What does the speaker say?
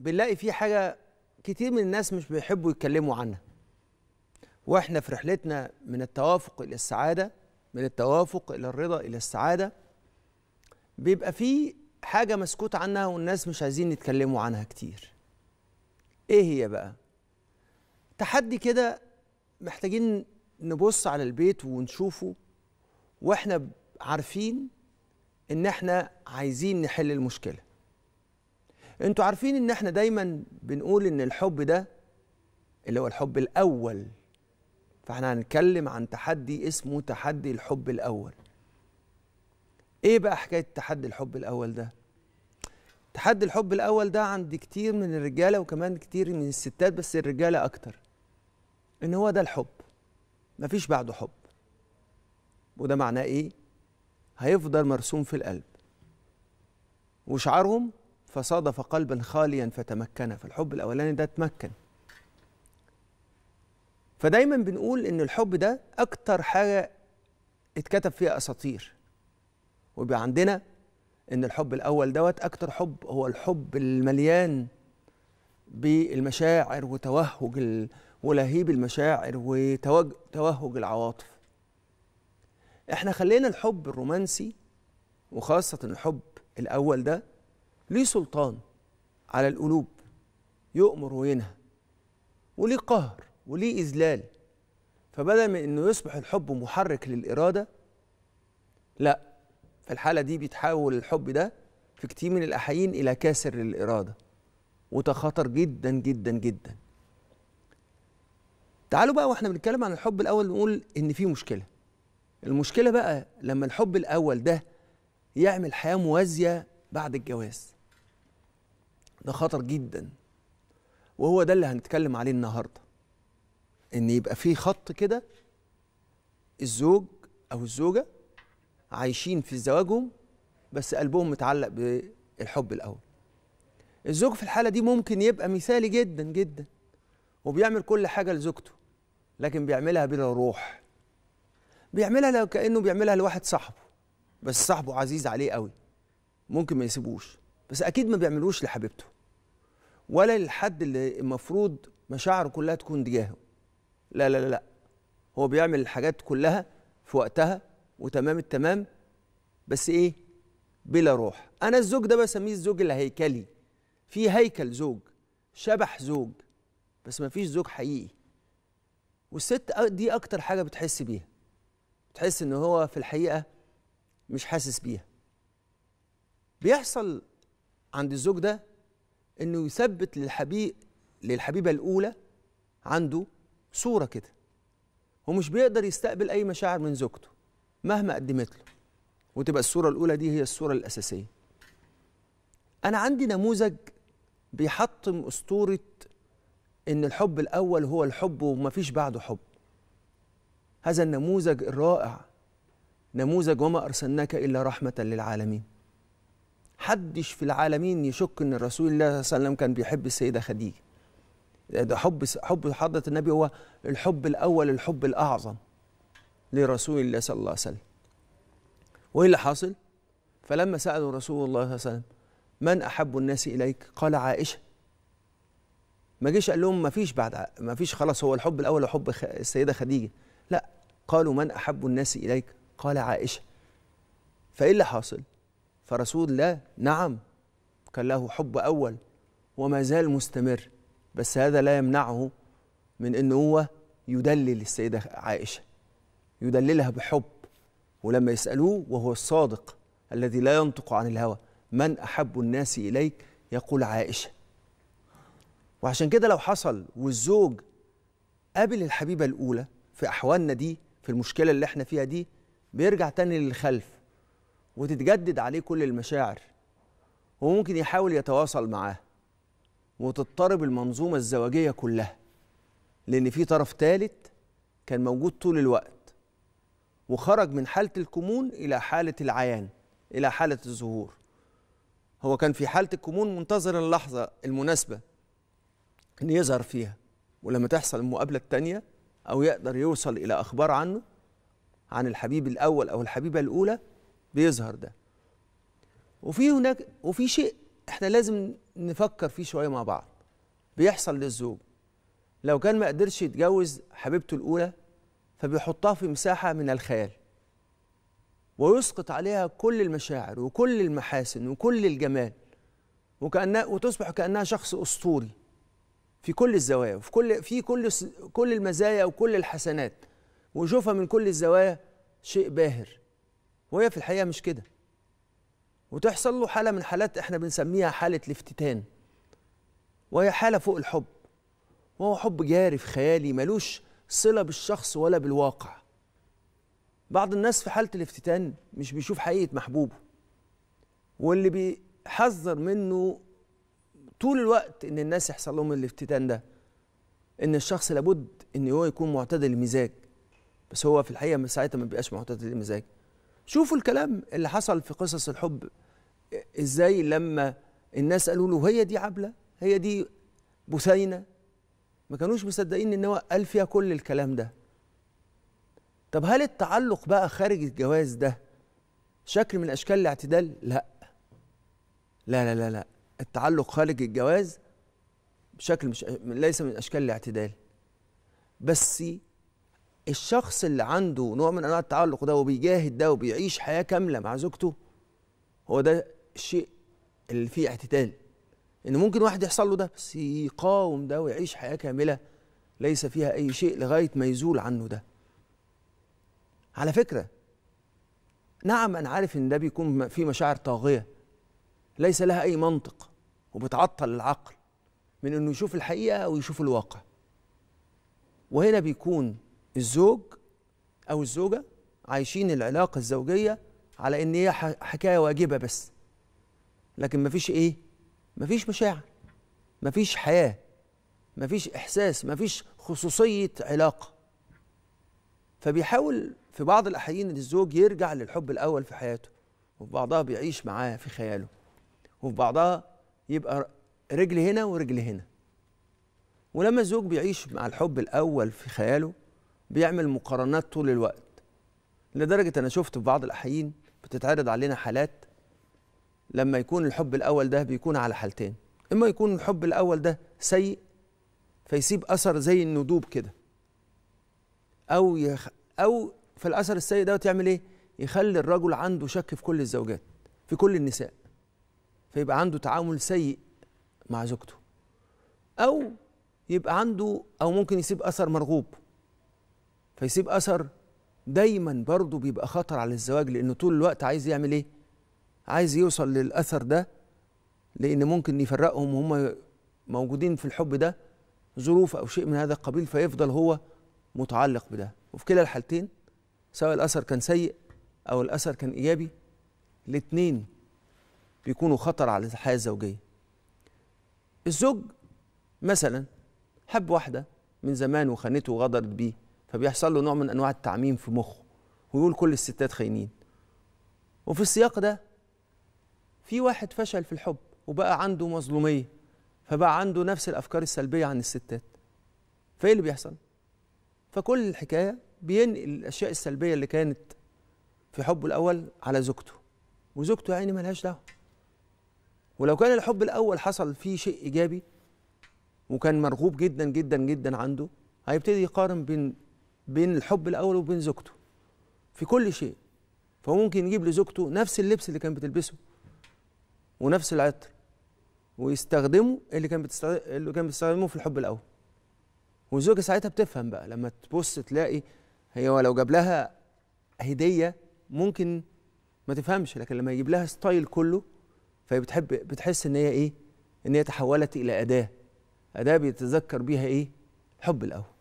بنلاقي في حاجه كتير من الناس مش بيحبوا يتكلموا عنها واحنا في رحلتنا من التوافق الى السعاده من التوافق الى الرضا الى السعاده بيبقى في حاجه مسكوت عنها والناس مش عايزين يتكلموا عنها كتير ايه هي بقى تحدي كده محتاجين نبص على البيت ونشوفه واحنا عارفين ان احنا عايزين نحل المشكله انتوا عارفين ان احنا دايما بنقول ان الحب ده اللي هو الحب الاول فاحنا هنتكلم عن تحدي اسمه تحدي الحب الاول ايه بقى حكايه تحدي الحب الاول ده تحدي الحب الاول ده عند كتير من الرجاله وكمان كتير من الستات بس الرجاله اكتر ان هو ده الحب مفيش بعده حب وده معناه ايه هيفضل مرسوم في القلب وشعارهم فصادف قلبا خاليا فتمكن فالحب الاولاني ده تمكن فدايما بنقول ان الحب ده اكتر حاجه اتكتب فيها اساطير ويبقى عندنا ان الحب الاول دوت اكتر حب هو الحب المليان بالمشاعر وتوهج ولهيب المشاعر وتوهج العواطف احنا خلينا الحب الرومانسي وخاصه الحب الاول ده ليه سلطان على القلوب يؤمر وينهى وليه قهر وليه إذلال فبدل من أنه يصبح الحب محرك للإرادة لا في الحالة دي بيتحول الحب ده في كتير من الأحيان إلى كاسر للإرادة وده خطر جدا جدا جدا تعالوا بقى واحنا بنتكلم عن الحب الأول نقول إن في مشكلة المشكلة بقى لما الحب الأول ده يعمل حياة موازية بعد الجواز ده خطر جدا وهو ده اللي هنتكلم عليه النهارده ان يبقى في خط كده الزوج او الزوجه عايشين في زواجهم بس قلبهم متعلق بالحب الاول الزوج في الحاله دي ممكن يبقى مثالي جدا جدا وبيعمل كل حاجه لزوجته لكن بيعملها بلا روح بيعملها لو كانه بيعملها لواحد صاحبه بس صاحبه عزيز عليه قوي ممكن ما يسيبوش بس اكيد ما بيعملوش لحبيبته ولا للحد اللي المفروض مشاعره كلها تكون تجاهه لا لا لا هو بيعمل الحاجات كلها في وقتها وتمام التمام بس ايه بلا روح انا الزوج ده بسميه الزوج الهيكلي في هيكل زوج شبح زوج بس ما فيش زوج حقيقي والست دي اكتر حاجه بتحس بيها بتحس ان هو في الحقيقه مش حاسس بيها بيحصل عند الزوج ده انه يثبت للحبيب للحبيبه الاولى عنده صوره كده ومش بيقدر يستقبل اي مشاعر من زوجته مهما قدمت له وتبقى الصوره الاولى دي هي الصوره الاساسيه انا عندي نموذج بيحطم اسطوره ان الحب الاول هو الحب ومفيش بعده حب هذا النموذج الرائع نموذج وما ارسلناك الا رحمه للعالمين حدش في العالمين يشك ان رسول الله صلى الله عليه وسلم كان بيحب السيده خديجه ده حب حب حضره النبي هو الحب الاول الحب الاعظم لرسول الله صلى الله عليه وسلم وايه اللي حاصل فلما سالوا رسول الله صلى الله عليه وسلم من احب الناس اليك قال عائشه ما جيش قال لهم ما فيش بعد ما فيش خلاص هو الحب الاول حب السيده خديجه لا قالوا من احب الناس اليك قال عائشه فايه اللي حاصل فرسول الله نعم كان له حب أول وما زال مستمر بس هذا لا يمنعه من أنه هو يدلل السيدة عائشة يدللها بحب ولما يسألوه وهو الصادق الذي لا ينطق عن الهوى من أحب الناس إليك يقول عائشة وعشان كده لو حصل والزوج قابل الحبيبة الأولى في أحوالنا دي في المشكلة اللي احنا فيها دي بيرجع تاني للخلف وتتجدد عليه كل المشاعر وممكن يحاول يتواصل معاه وتضطرب المنظومة الزواجية كلها لأن في طرف ثالث كان موجود طول الوقت وخرج من حالة الكمون إلى حالة العيان إلى حالة الظهور هو كان في حالة الكمون منتظر اللحظة المناسبة إن يظهر فيها ولما تحصل المقابلة الثانية أو يقدر يوصل إلى أخبار عنه عن الحبيب الأول أو الحبيبة الأولى بيظهر ده وفي هناك وفي شيء احنا لازم نفكر فيه شويه مع بعض بيحصل للزوج لو كان ما قدرش يتجوز حبيبته الاولى فبيحطها في مساحه من الخيال ويسقط عليها كل المشاعر وكل المحاسن وكل الجمال وكانها وتصبح كانها شخص اسطوري في كل الزوايا وفي كل في كل كل المزايا وكل الحسنات ويشوفها من كل الزوايا شيء باهر وهي في الحقيقه مش كده وتحصل له حاله من حالات احنا بنسميها حاله الافتتان وهي حاله فوق الحب وهو حب جارف خيالي ملوش صله بالشخص ولا بالواقع بعض الناس في حاله الافتتان مش بيشوف حقيقه محبوبه واللي بيحذر منه طول الوقت ان الناس يحصل لهم الافتتان ده ان الشخص لابد ان هو يكون معتدل المزاج بس هو في الحقيقه ساعتها ما بيبقاش معتدل المزاج شوفوا الكلام اللي حصل في قصص الحب ازاي لما الناس قالوا له هي دي عبله هي دي بثينه ما كانوش مصدقين ان هو قال فيها كل الكلام ده طب هل التعلق بقى خارج الجواز ده شكل من اشكال الاعتدال لا لا لا لا لا التعلق خارج الجواز شكل مش ليس من اشكال الاعتدال بس الشخص اللي عنده نوع من انواع التعلق ده وبيجاهد ده وبيعيش حياه كامله مع زوجته هو ده الشيء اللي فيه اعتدال ان ممكن واحد يحصل له ده بس يقاوم ده ويعيش حياه كامله ليس فيها اي شيء لغايه ما يزول عنه ده على فكره نعم انا عارف ان ده بيكون في مشاعر طاغيه ليس لها اي منطق وبتعطل العقل من انه يشوف الحقيقه ويشوف الواقع وهنا بيكون الزوج او الزوجه عايشين العلاقه الزوجيه على ان هي حكايه واجبه بس لكن مفيش ايه مفيش مشاعر مفيش حياه مفيش احساس مفيش خصوصيه علاقه فبيحاول في بعض الاحيان الزوج يرجع للحب الاول في حياته وفي بعضها بيعيش معاه في خياله وفي بعضها يبقى رجل هنا ورجل هنا ولما الزوج بيعيش مع الحب الاول في خياله بيعمل مقارنات طول الوقت لدرجه انا شفت في بعض الاحيين بتتعرض علينا حالات لما يكون الحب الاول ده بيكون على حالتين اما يكون الحب الاول ده سيء فيسيب اثر زي الندوب كده او يخ... او في الاثر السيء ده تعمل ايه يخلي الرجل عنده شك في كل الزوجات في كل النساء فيبقى عنده تعامل سيء مع زوجته او يبقى عنده او ممكن يسيب اثر مرغوب فيسيب اثر دايما برضه بيبقى خطر على الزواج لانه طول الوقت عايز يعمل ايه عايز يوصل للاثر ده لان ممكن يفرقهم وهم موجودين في الحب ده ظروف او شيء من هذا القبيل فيفضل هو متعلق بده وفي كلا الحالتين سواء الاثر كان سيء او الاثر كان ايجابي الاثنين بيكونوا خطر على الحياه الزوجيه الزوج مثلا حب واحده من زمان وخانته وغدرت بيه فبيحصل له نوع من انواع التعميم في مخه ويقول كل الستات خاينين وفي السياق ده في واحد فشل في الحب وبقى عنده مظلوميه فبقى عنده نفس الافكار السلبيه عن الستات فايه اللي بيحصل فكل الحكايه بينقل الاشياء السلبيه اللي كانت في حبه الاول على زوجته وزوجته يعني ملهاش دعوه ولو كان الحب الاول حصل فيه شيء ايجابي وكان مرغوب جدا جدا جدا عنده هيبتدي يقارن بين بين الحب الاول وبين زوجته في كل شيء فممكن يجيب لزوجته نفس اللبس اللي كانت بتلبسه ونفس العطر ويستخدمه اللي كان اللي كان بيستخدمه في الحب الاول والزوجه ساعتها بتفهم بقى لما تبص تلاقي هي ولو جاب لها هديه ممكن ما تفهمش لكن لما يجيب لها ستايل كله فهي بتحب بتحس ان هي ايه ان هي تحولت الى اداه اداه بيتذكر بيها ايه الحب الاول